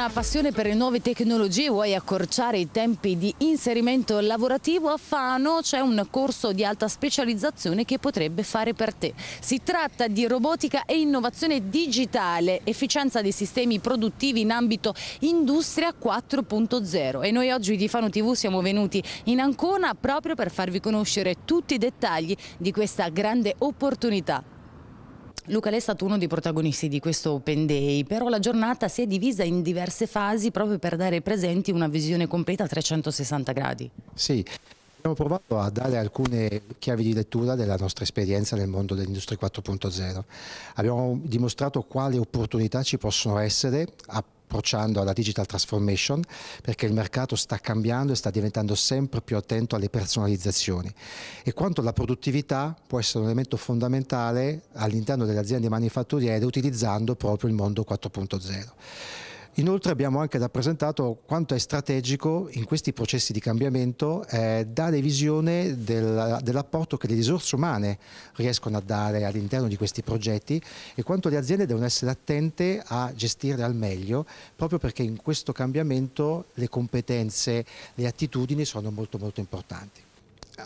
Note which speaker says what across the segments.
Speaker 1: una passione per le nuove tecnologie, vuoi accorciare i tempi di inserimento lavorativo, a Fano c'è un corso di alta specializzazione che potrebbe fare per te. Si tratta di robotica e innovazione digitale, efficienza dei sistemi produttivi in ambito industria 4.0 e noi oggi di Fano TV siamo venuti in Ancona proprio per farvi conoscere tutti i dettagli di questa grande opportunità. Luca, lei è stato uno dei protagonisti di questo Open Day, però la giornata si è divisa in diverse fasi proprio per dare ai presenti una visione completa a 360 gradi.
Speaker 2: Sì, Abbiamo provato a dare alcune chiavi di lettura della nostra esperienza nel mondo dell'industria 4.0. Abbiamo dimostrato quali opportunità ci possono essere a approcciando alla digital transformation perché il mercato sta cambiando e sta diventando sempre più attento alle personalizzazioni e quanto la produttività può essere un elemento fondamentale all'interno delle aziende manifatturiere utilizzando proprio il mondo 4.0. Inoltre abbiamo anche rappresentato quanto è strategico in questi processi di cambiamento eh, dare visione del, dell'apporto che le risorse umane riescono a dare all'interno di questi progetti e quanto le aziende devono essere attente a gestirle al meglio proprio perché in questo cambiamento le competenze, le attitudini sono molto molto importanti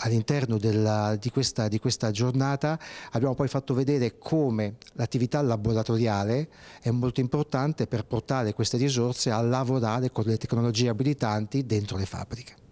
Speaker 2: all'interno di, di, questa, giornata abbiamo poi fatto vedere come l'attività laboratoriale è molto importante per portare queste risorse a lavorare con le tecnologie abilitanti dentro le fabbriche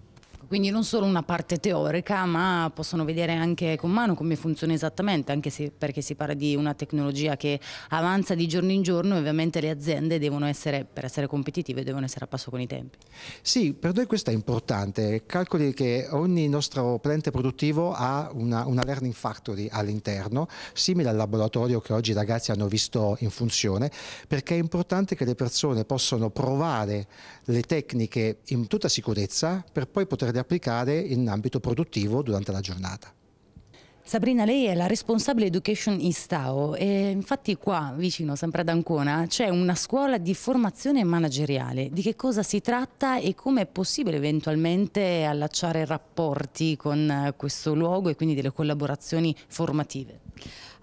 Speaker 1: quindi non solo una parte teorica ma possono vedere anche con mano come funziona esattamente anche se, perché si parla di una tecnologia che avanza di giorno in giorno e ovviamente le aziende devono essere, per essere competitive devono essere a passo con i tempi.
Speaker 2: Sì, per noi questo è importante, calcoli che ogni nostro plante produttivo ha una, una learning factory all'interno, simile al laboratorio che oggi i ragazzi hanno visto in funzione, perché è importante che le persone possano provare le tecniche in tutta sicurezza per poi poterle applicare in ambito produttivo durante la giornata.
Speaker 1: Sabrina, lei è la responsabile Education Istao e infatti qua vicino, sempre ad Ancona, c'è una scuola di formazione manageriale. Di che cosa si tratta e come è possibile eventualmente allacciare rapporti con questo luogo e quindi delle collaborazioni formative?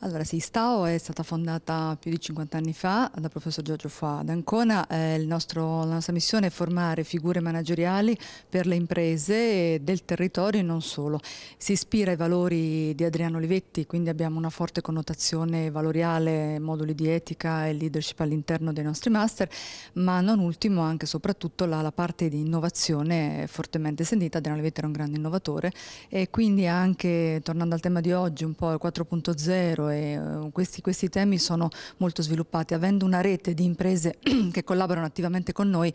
Speaker 3: Allora sì, STAO è stata fondata più di 50 anni fa dal professor Giorgio Fa ad Ancona. Eh, nostro, la nostra missione è formare figure manageriali per le imprese del territorio e non solo. Si ispira ai valori di Adriano Olivetti, quindi abbiamo una forte connotazione valoriale, moduli di etica e leadership all'interno dei nostri master, ma non ultimo anche e soprattutto la, la, parte di innovazione fortemente sentita. Adriano Olivetti era un grande innovatore e quindi anche, tornando al tema di oggi, un po' il 4.0 zero e eh, questi, questi temi sono molto sviluppati. Avendo una rete di imprese che collaborano attivamente con noi,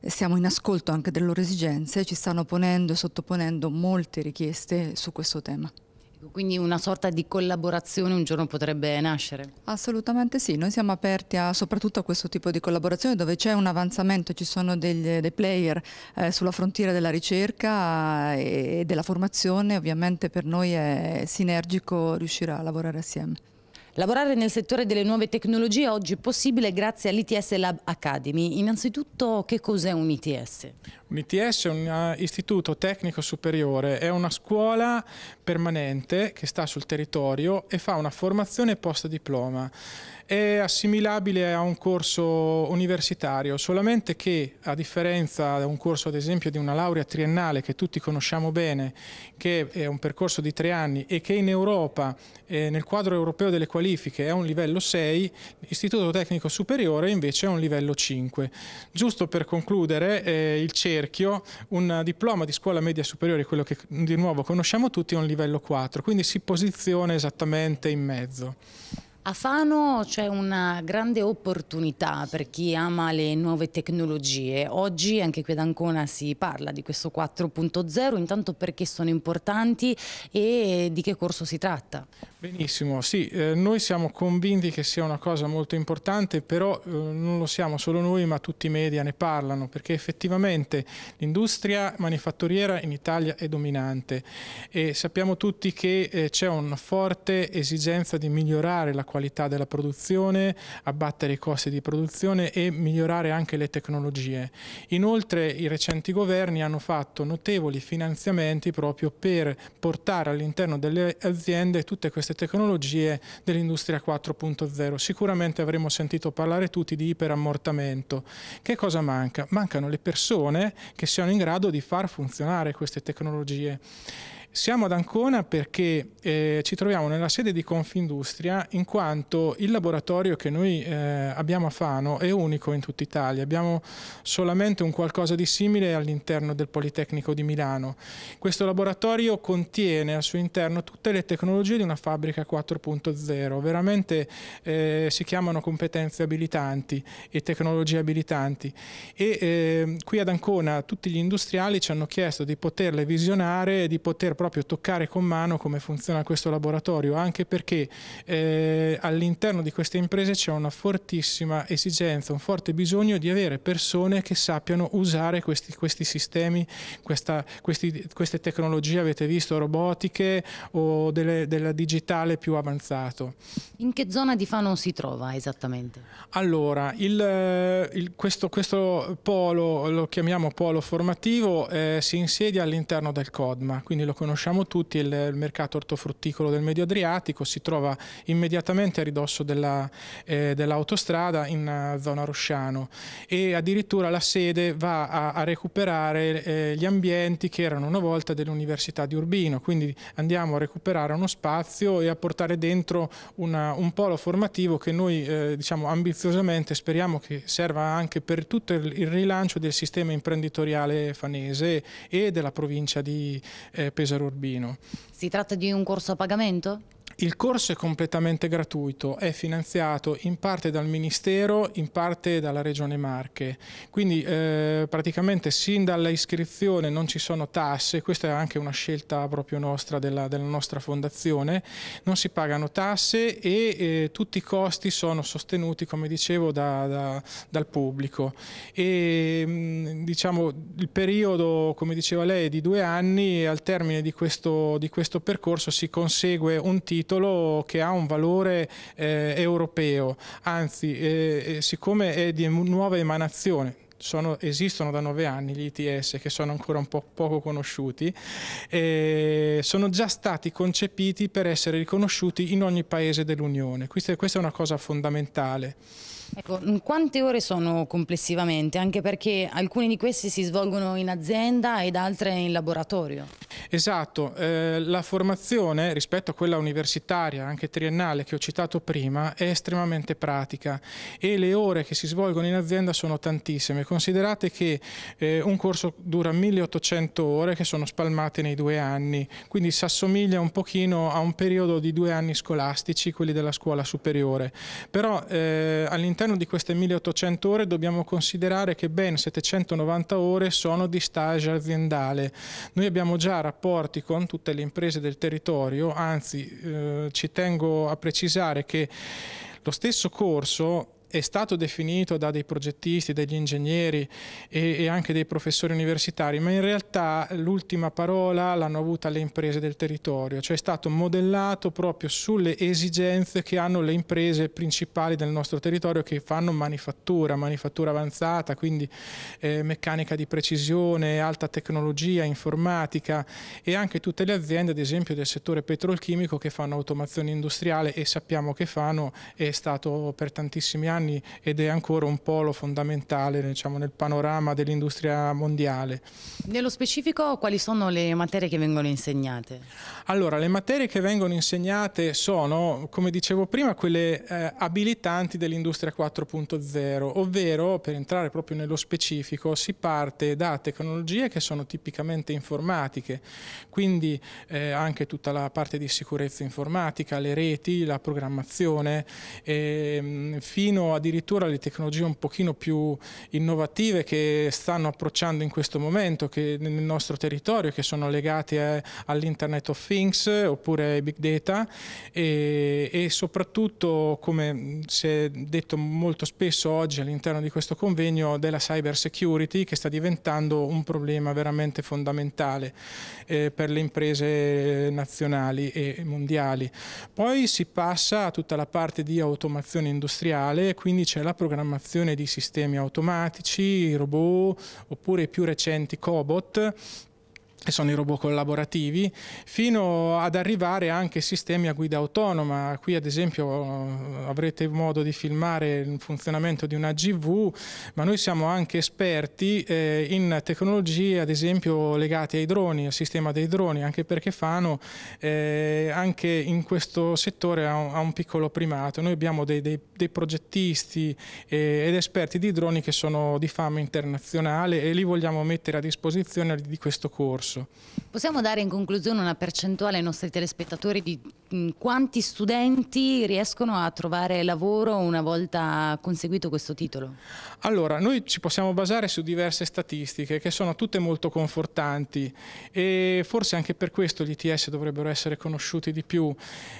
Speaker 3: eh, siamo in ascolto anche delle loro esigenze, ci stanno ponendo e sottoponendo molte richieste su questo tema. Quindi una sorta di collaborazione un giorno potrebbe nascere? Assolutamente sì, noi siamo aperti a, soprattutto a questo tipo di collaborazione dove c'è un avanzamento, ci sono degli, dei player eh, sulla frontiera della ricerca eh, e, della formazione, ovviamente per noi è sinergico riuscire a lavorare assieme. Lavorare nel settore delle nuove tecnologie oggi è possibile grazie all'ITS Lab Academy. Innanzitutto
Speaker 4: che cos'è un ITS? L'ITS è un eh, istituto tecnico superiore, è una scuola permanente che sta sul territorio e fa una formazione post diploma. È assimilabile a un corso universitario, solamente che a differenza da un corso ad esempio di una laurea triennale che tutti conosciamo bene, che è un percorso di tre anni e che in Europa, eh, nel quadro europeo delle qualifiche, è un livello 6, l'istituto tecnico superiore invece è un livello 5. Giusto per concludere, eh, il CER cerchio, un diploma di scuola media superiore, quello che di nuovo conosciamo tutti, è un livello 4, quindi si posiziona esattamente in mezzo.
Speaker 1: A Fano c'è una grande opportunità per chi ama le nuove tecnologie. Oggi anche qui ad Ancona si parla di questo 4.0, intanto perché sono importanti e di che corso si tratta?
Speaker 4: Benissimo, sì, eh, noi siamo convinti che sia una cosa molto importante, però eh, non lo siamo solo noi, ma tutti i media ne parlano, perché effettivamente l'industria manifatturiera in Italia è dominante e sappiamo tutti che eh, c'è una forte esigenza di migliorare la qualità della produzione, abbattere i costi di produzione e migliorare anche le tecnologie. Inoltre i recenti governi hanno fatto notevoli finanziamenti proprio per portare all'interno delle aziende tutte queste tecnologie dell'industria 4.0. Sicuramente avremo sentito parlare tutti di iperammortamento. Che cosa manca? Mancano le persone che siano in grado di far funzionare queste tecnologie. Siamo ad Ancona perché eh, ci troviamo nella sede di Confindustria in quanto il laboratorio che noi eh, abbiamo a Fano è unico in tutta Italia. Abbiamo solamente un qualcosa di simile all'interno del Politecnico di Milano. Questo laboratorio contiene al suo interno tutte le tecnologie di una fabbrica 4.0. Veramente eh, si chiamano competenze abilitanti e tecnologie abilitanti. E eh, qui ad Ancona tutti gli industriali ci hanno chiesto di poterle visionare e di poter proprio toccare con mano come funziona questo laboratorio, anche perché eh, all'interno di queste imprese c'è una fortissima esigenza, un forte bisogno di avere persone che sappiano usare questi, questi sistemi, questa, questi, queste tecnologie, avete visto, robotiche o delle, della digitale più avanzato. In che zona di Fano si
Speaker 1: trova esattamente?
Speaker 4: Allora, il, il, questo, questo, polo, lo chiamiamo polo formativo, eh, si insedia all'interno del CODMA, quindi lo conosciamo conosciamo tutti, il, il mercato ortofrutticolo del Medio Adriatico, si trova immediatamente a ridosso eh, dell'autostrada eh, dell in zona Rosciano e addirittura la sede va a, a recuperare eh, gli ambienti che erano una volta dell'Università di Urbino, quindi andiamo a recuperare uno spazio e a portare dentro una, un polo formativo che noi eh, diciamo ambiziosamente speriamo che serva anche per tutto il, il rilancio del sistema imprenditoriale fanese e della provincia di eh, Pesaro urbino. Si tratta di un corso a pagamento? Il corso è completamente gratuito, è finanziato in parte dal Ministero, in parte dalla Regione Marche, quindi eh, praticamente sin dall'iscrizione non ci sono tasse, questa è anche una scelta proprio nostra della, della nostra fondazione, non si pagano tasse e eh, tutti i costi sono sostenuti come dicevo da, da, dal pubblico e mm, diciamo il periodo come diceva lei è di due anni e al termine di questo, di questo percorso si consegue un titolo titolo che ha un valore eh, europeo, anzi eh, eh siccome è di nuova emanazione, sono, esistono da nove anni gli ITS che sono ancora un po' poco conosciuti e eh, sono già stati concepiti per essere riconosciuti in ogni paese dell'Unione. Questa, questa è una cosa fondamentale.
Speaker 1: Ecco, mm, quante ore sono complessivamente? Anche perché alcuni di questi si svolgono in azienda ed altre in laboratorio.
Speaker 4: Esatto, eh, la formazione rispetto a quella universitaria, anche triennale che ho citato prima, è estremamente pratica e le ore che si svolgono in azienda sono tantissime. Considerate che eh, un corso dura 1800 ore che sono spalmate nei due anni, quindi si assomiglia un pochino a un periodo di due anni scolastici, quelli della scuola superiore. Però eh, all'interno All'interno di queste 1800 ore dobbiamo considerare che ben 790 ore sono di stage aziendale. Noi abbiamo già rapporti con tutte le imprese del territorio, anzi eh, ci tengo a precisare che lo stesso corso è stato definito da dei progettisti, degli ingegneri e, e anche dei professori universitari, ma in realtà l'ultima parola l'hanno avuta le imprese del territorio, cioè è stato modellato proprio sulle esigenze che hanno le imprese principali del nostro territorio che fanno manifattura, manifattura avanzata, quindi eh, meccanica di precisione, alta tecnologia, informatica e anche tutte le aziende, ad esempio del settore petrolchimico che fanno automazione industriale e sappiamo che fanno, è stato per tantissimi anni anni ed è ancora un polo fondamentale diciamo, nel panorama dell'industria mondiale. Nello specifico quali sono le materie che vengono insegnate? Allora, le materie che vengono insegnate sono, come dicevo prima, quelle eh, abilitanti dell'industria 4.0, ovvero, per entrare proprio nello specifico, si parte da tecnologie che sono tipicamente informatiche, quindi eh, anche tutta la parte di sicurezza informatica, le reti, la programmazione, eh, fino addirittura le tecnologie un pochino più innovative che stanno approcciando in questo momento nel nostro territorio, che sono legate eh, all'Internet of Things oppure ai big data e, e soprattutto, come si è detto molto spesso oggi all'interno di questo convegno, della cyber security che sta diventando un problema veramente fondamentale eh, per le imprese nazionali e mondiali. Poi si passa a tutta la parte di automazione industriale quindi c'è la programmazione di sistemi automatici, robot oppure i più recenti cobot che sono i robot collaborativi, fino ad arrivare anche a sistemi a guida autonoma. Qui ad esempio avrete modo di filmare il funzionamento di una GV, ma noi siamo anche esperti eh, in tecnologie ad esempio legate ai droni, al sistema dei droni, anche perché Fano eh, anche in questo settore ha un, ha un, piccolo primato. Noi abbiamo dei, dei, dei progettisti eh, ed esperti di droni che sono di fama internazionale e li vogliamo mettere a disposizione di questo corso rosso.
Speaker 1: Possiamo dare in conclusione una percentuale ai nostri telespettatori di Mm, quanti studenti riescono a trovare lavoro una volta conseguito questo titolo?
Speaker 4: Allora, noi ci possiamo basare su diverse statistiche che sono tutte molto confortanti e forse anche per questo gli ITS dovrebbero essere conosciuti di più.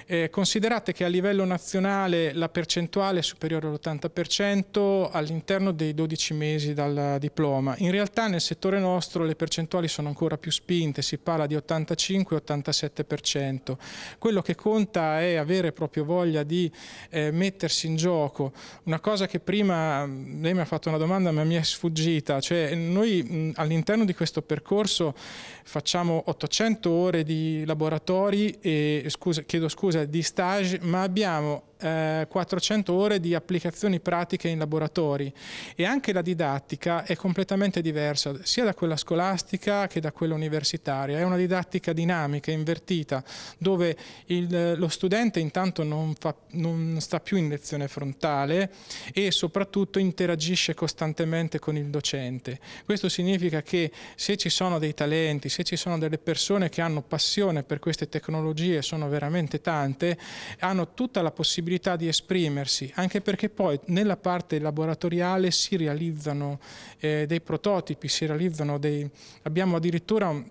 Speaker 4: Eh, considerate che a livello nazionale la percentuale è superiore all'80% all'interno dei 12 mesi dal diploma. In realtà nel settore nostro le percentuali sono ancora più spinte, si parla di 85-87%. Quello che conta è avere proprio voglia di eh, mettersi in gioco. Una cosa che prima lei mi ha fatto una domanda ma mi è sfuggita, cioè noi all'interno di questo percorso facciamo 800 ore di laboratori e scusa, chiedo scusa di stage, ma abbiamo 400 eh, ore di applicazioni pratiche in laboratori e anche la didattica è completamente diversa sia da quella scolastica che da quella universitaria, è una didattica dinamica, invertita, dove il lo studente intanto non, fa, non, sta più in lezione frontale e soprattutto interagisce costantemente con il docente. Questo significa che se ci sono dei talenti, se ci sono delle persone che hanno passione per queste tecnologie, sono veramente tante, hanno tutta la possibilità di esprimersi, anche perché poi nella parte laboratoriale si realizzano eh, dei prototipi, si realizzano dei... abbiamo addirittura... Un,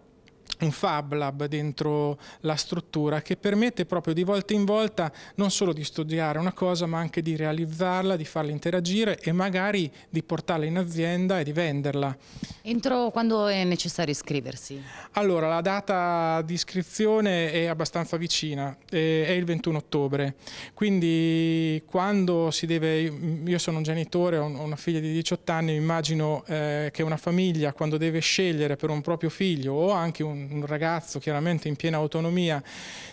Speaker 4: un Fab Lab dentro la struttura che permette proprio di volta in volta non solo di studiare una cosa ma anche di realizzarla, di farla interagire e magari di portarla in azienda e di venderla.
Speaker 1: Entro quando è necessario iscriversi?
Speaker 4: Allora la data di iscrizione è abbastanza vicina, è il 21 ottobre, quindi quando si deve, io sono un genitore, ho una figlia di 18 anni, immagino eh, che una famiglia quando deve scegliere per un proprio figlio o anche un un ragazzo chiaramente in piena autonomia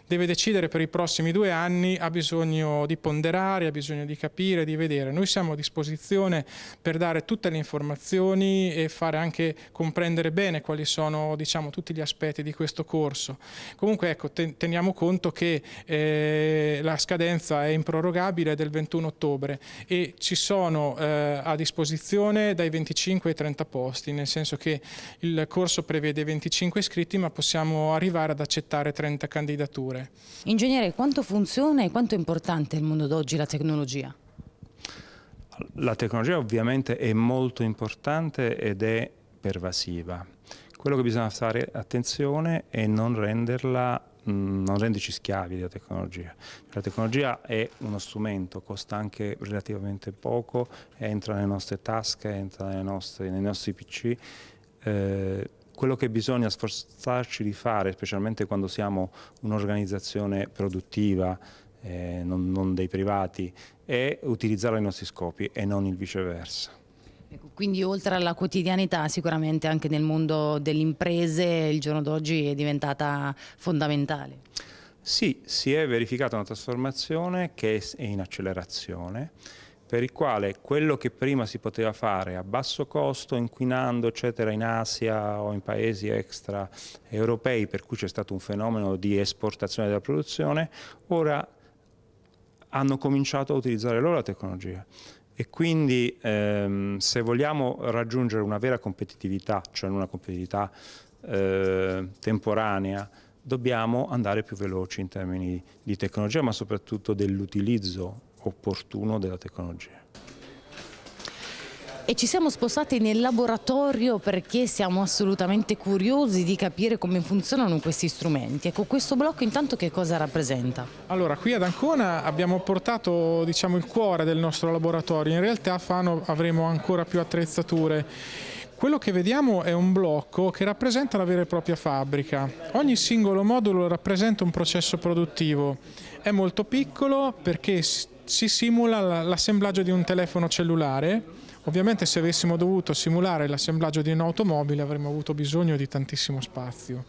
Speaker 4: deve decidere per i prossimi due anni, ha bisogno di ponderare, ha bisogno di capire, di vedere. Noi siamo a disposizione per dare tutte le informazioni e fare anche comprendere bene quali sono diciamo, tutti gli aspetti di questo corso. Comunque ecco, teniamo conto che eh, la scadenza è improrogabile del 21 ottobre e ci sono eh, a disposizione dai 25 ai 30 posti, nel senso che il corso prevede 25 iscritti settima possiamo arrivare ad accettare 30 candidature.
Speaker 1: Ingegnere, quanto funziona e quanto è importante nel mondo d'oggi la tecnologia?
Speaker 5: La tecnologia ovviamente è molto importante ed è pervasiva. Quello che bisogna fare attenzione è non renderla mm, non renderci schiavi della tecnologia. La tecnologia è uno strumento, costa anche relativamente poco, entra nelle nostre tasche, entra nostre, nei nostri PC. Eh, quello che bisogna sforzarci di fare, specialmente quando siamo un'organizzazione produttiva, eh, non, non dei privati, è utilizzare i nostri scopi e non il viceversa.
Speaker 1: Ecco, quindi oltre alla quotidianità sicuramente anche nel mondo delle imprese il giorno d'oggi è diventata fondamentale.
Speaker 5: Sì, si è verificata una trasformazione che è in accelerazione per il quale quello che prima si poteva fare a basso costo, inquinando eccetera, in Asia o in paesi extra europei, per cui c'è stato un fenomeno di esportazione della produzione, ora hanno cominciato a utilizzare loro la tecnologia. E quindi ehm, se vogliamo raggiungere una vera competitività, cioè una competitività eh, temporanea, dobbiamo andare più veloci in termini di tecnologia, ma soprattutto dell'utilizzo opportuno della tecnologia.
Speaker 1: E ci siamo spostati nel laboratorio perché siamo assolutamente curiosi di capire come funzionano questi strumenti. Ecco, questo blocco intanto che cosa rappresenta?
Speaker 4: Allora, qui ad Ancona abbiamo portato diciamo, il cuore del nostro laboratorio, in realtà a Fano avremo ancora più attrezzature. Quello che vediamo è un blocco che rappresenta la vera e propria fabbrica. Ogni singolo modulo rappresenta un processo produttivo. È molto piccolo perché si simula l'assemblaggio di un telefono cellulare. Ovviamente se avessimo dovuto simulare l'assemblaggio di un'automobile avremmo avuto bisogno di tantissimo spazio.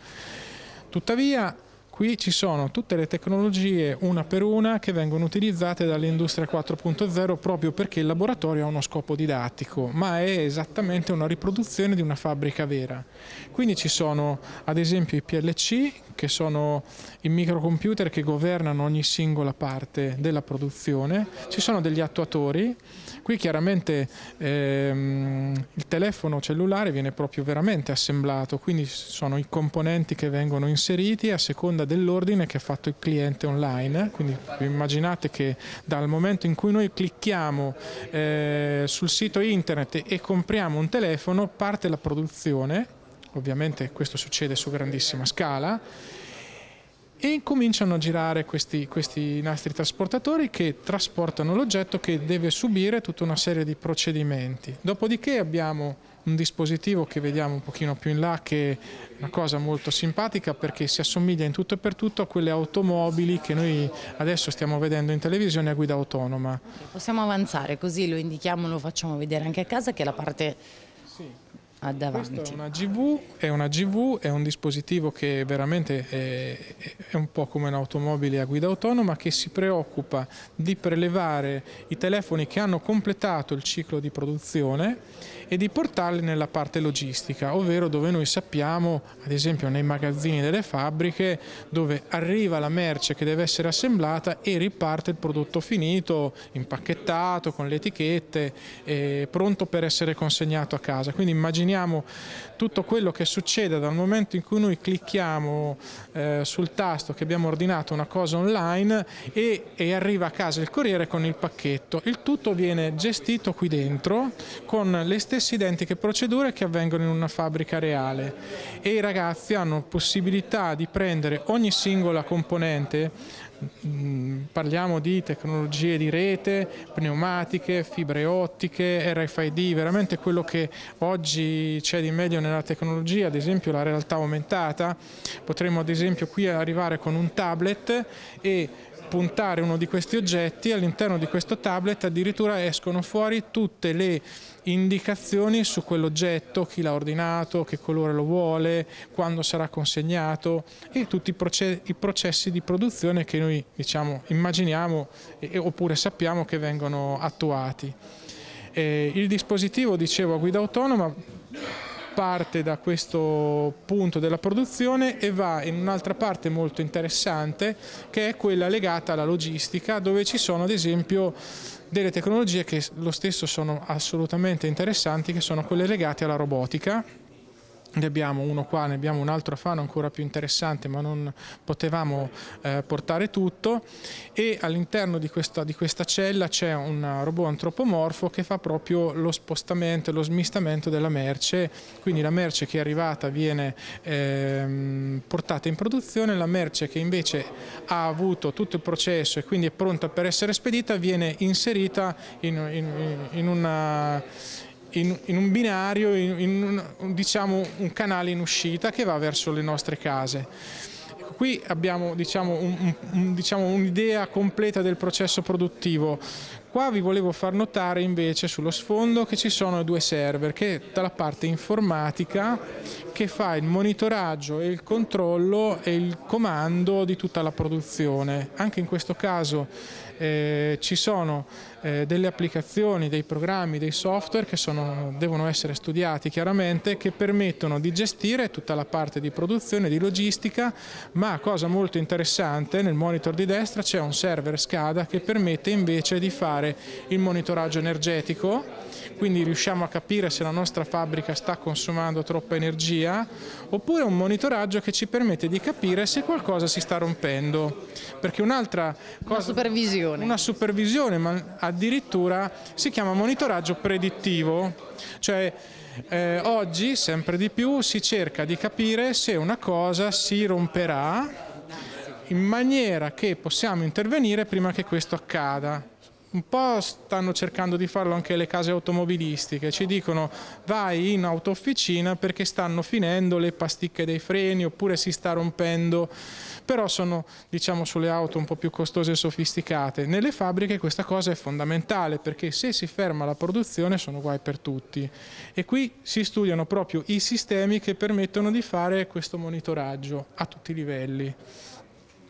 Speaker 4: Tuttavia qui ci sono tutte le tecnologie una per una che vengono utilizzate dall'industria 4.0 proprio perché il laboratorio ha uno scopo didattico, ma è esattamente una riproduzione di una fabbrica vera. Quindi ci sono ad esempio i PLC che sono i microcomputer che governano ogni singola parte della produzione, ci sono degli attuatori, qui chiaramente ehm, il telefono cellulare viene proprio veramente assemblato, quindi sono i componenti che vengono inseriti a seconda dell'ordine che ha fatto il cliente online, quindi immaginate che dal momento in cui noi clicchiamo eh, sul sito internet e compriamo un telefono parte la produzione ovviamente questo succede su grandissima scala, e cominciano a girare questi, questi nastri trasportatori che trasportano l'oggetto che deve subire tutta una serie di procedimenti. Dopodiché abbiamo un dispositivo che vediamo un pochino più in là che è una cosa molto simpatica perché si assomiglia in tutto e per tutto a quelle automobili che noi adesso stiamo vedendo in televisione a guida autonoma.
Speaker 1: Possiamo avanzare così lo indichiamo, lo facciamo vedere anche a casa che è la parte
Speaker 4: ha davanti. Questa è una GV, è una GV, è un dispositivo che veramente è, è un po' come un'automobile a guida autonoma che si preoccupa di prelevare i telefoni che hanno completato il ciclo di produzione e di portarli nella parte logistica, ovvero dove noi sappiamo, ad esempio nei magazzini delle fabbriche, dove arriva la merce che deve essere assemblata e riparte il prodotto finito, impacchettato, con le etichette, pronto per essere consegnato a casa. Quindi immaginiamo tutto quello che succede dal momento in cui noi clicchiamo eh, sul tasto che abbiamo ordinato una cosa online e, e arriva a casa il corriere con il pacchetto. Il tutto viene gestito qui dentro con le stesse stesse identiche procedure che avvengono in una fabbrica reale e i ragazzi hanno possibilità di prendere ogni singola componente, mm, parliamo di tecnologie di rete, pneumatiche, fibre ottiche, RFID, veramente quello che oggi c'è di meglio nella tecnologia, ad esempio la realtà aumentata, potremmo ad esempio qui arrivare con un tablet e puntare uno di questi oggetti, all'interno di questo tablet addirittura escono fuori tutte le indicazioni su quell'oggetto, chi l'ha ordinato, che colore lo vuole, quando sarà consegnato e tutti i, processi di produzione che noi diciamo, immaginiamo e, oppure sappiamo che vengono attuati. E eh, il dispositivo, dicevo, a guida autonoma parte da questo punto della produzione e va in un'altra parte molto interessante che è quella legata alla logistica dove ci sono ad esempio delle tecnologie che lo stesso sono assolutamente interessanti che sono quelle legate alla robotica ne abbiamo uno qua, ne abbiamo un altro a Fano ancora più interessante ma non potevamo eh, portare tutto e all'interno di questa, di questa cella c'è un robot antropomorfo che fa proprio lo spostamento, lo smistamento della merce, quindi la merce che è arrivata viene eh, portata in produzione, la merce che invece ha avuto tutto il processo e quindi è pronta per essere spedita viene inserita in, in, in una in, in un binario, in, in un, diciamo, un canale in uscita che va verso le nostre case qui abbiamo diciamo, diciamo un'idea diciamo, un completa del processo produttivo. Qua vi volevo far notare invece sullo sfondo che ci sono due server, che dalla parte informatica che fa il monitoraggio e il controllo e il comando di tutta la produzione. Anche in questo caso eh, ci sono eh, delle applicazioni, dei programmi, dei software che sono, devono essere studiati chiaramente, che permettono di gestire tutta la parte di produzione, di logistica, ma cosa molto interessante, nel monitor di destra c'è un server SCADA che permette invece di fare il monitoraggio energetico, quindi riusciamo a capire se la nostra fabbrica sta consumando troppa energia, oppure un monitoraggio che ci permette di capire se qualcosa si sta rompendo. Perché un'altra cosa... Una supervisione. Una supervisione, ma addirittura si chiama monitoraggio predittivo, cioè eh, oggi sempre di più si cerca di capire se una cosa si romperà in maniera che possiamo intervenire prima che questo accada un po' stanno cercando di farlo anche le case automobilistiche, ci dicono vai in autofficina perché stanno finendo le pasticche dei freni oppure si sta rompendo, però sono diciamo sulle auto un po' più costose e sofisticate. Nelle fabbriche questa cosa è fondamentale perché se si ferma la produzione sono guai per tutti e qui si studiano proprio i sistemi che permettono di fare questo monitoraggio a tutti i livelli.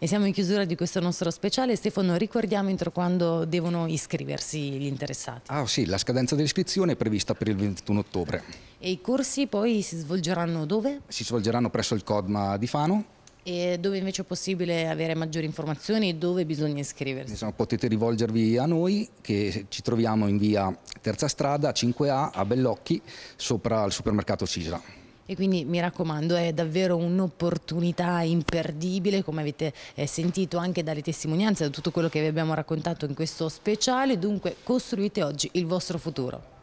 Speaker 1: E siamo in chiusura di questo nostro
Speaker 4: speciale. Stefano, ricordiamo entro quando devono iscriversi
Speaker 1: gli interessati.
Speaker 2: Ah sì, la scadenza dell'iscrizione è prevista per il 21 ottobre.
Speaker 1: E i corsi poi si svolgeranno dove?
Speaker 2: Si svolgeranno presso il CODMA di Fano.
Speaker 1: E dove invece è possibile avere maggiori informazioni e dove bisogna iscriversi?
Speaker 2: Insomma, potete rivolgervi a noi che ci troviamo in via Terza Strada 5A a Bellocchi sopra il supermercato Cisla.
Speaker 1: E quindi mi raccomando, è davvero un'opportunità imperdibile, come avete eh, sentito anche dalle testimonianze, da tutto quello che vi abbiamo raccontato in questo speciale. Dunque costruite oggi il vostro futuro.